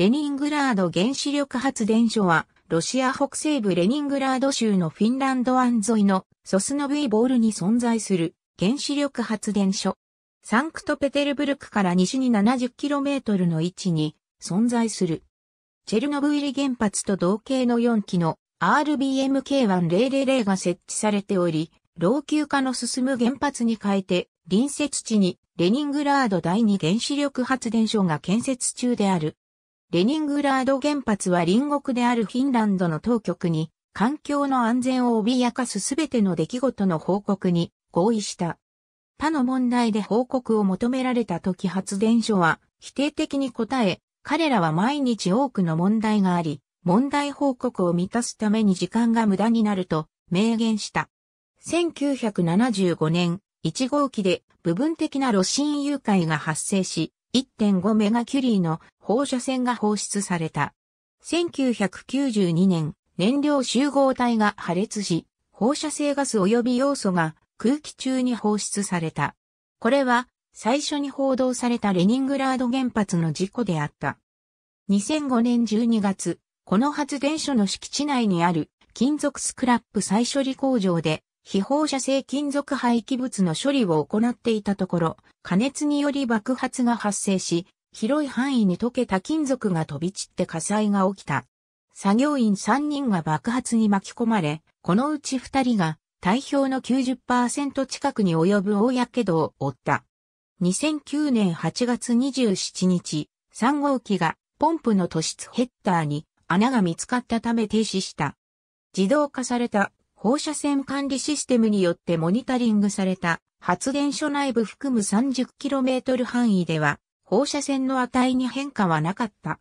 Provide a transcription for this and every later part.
レニングラード原子力発電所は、ロシア北西部レニングラード州のフィンランド湾沿いのソスノブイボールに存在する原子力発電所。サンクトペテルブルクから西に 70km の位置に存在する。チェルノブイリ原発と同型の4機の RBMK1000 が設置されており、老朽化の進む原発に変えて、隣接地にレニングラード第二原子力発電所が建設中である。レニングラード原発は隣国であるフィンランドの当局に、環境の安全を脅かすすべての出来事の報告に合意した。他の問題で報告を求められた時発電所は否定的に答え、彼らは毎日多くの問題があり、問題報告を満たすために時間が無駄になると明言した。1975年、1号機で部分的な炉心誘拐が発生し、1.5メガキュリーの放射線が放出された。1992年、燃料集合体が破裂し、放射性ガス及び要素が空気中に放出された。これは最初に報道されたレニングラード原発の事故であった。2005年12月、この発電所の敷地内にある金属スクラップ再処理工場で非放射性金属廃棄物の処理を行っていたところ、加熱により爆発が発生し、広い範囲に溶けた金属が飛び散って火災が起きた。作業員3人が爆発に巻き込まれ、このうち2人が体表の90%近くに及ぶ大やけどを負った。2009年8月27日、3号機がポンプの突出ヘッダーに穴が見つかったため停止した。自動化された放射線管理システムによってモニタリングされた発電所内部含む 30km 範囲では放射線の値に変化はなかった。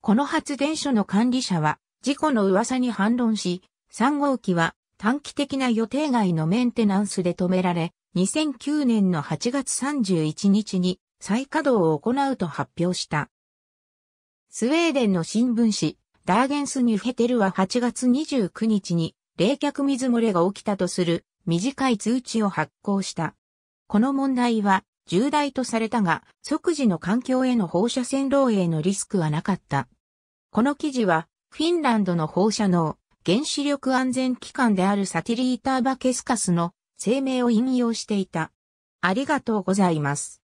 この発電所の管理者は事故の噂に反論し、3号機は短期的な予定外のメンテナンスで止められ、2009年の8月31日に再稼働を行うと発表した。スウェーデンの新聞紙、ダーゲンスニュヘテルは8月29日に冷却水漏れが起きたとする短い通知を発行した。この問題は重大とされたが、即時の環境への放射線漏洩のリスクはなかった。この記事は、フィンランドの放射能、原子力安全機関であるサティリーターバケスカスの声明を引用していた。ありがとうございます。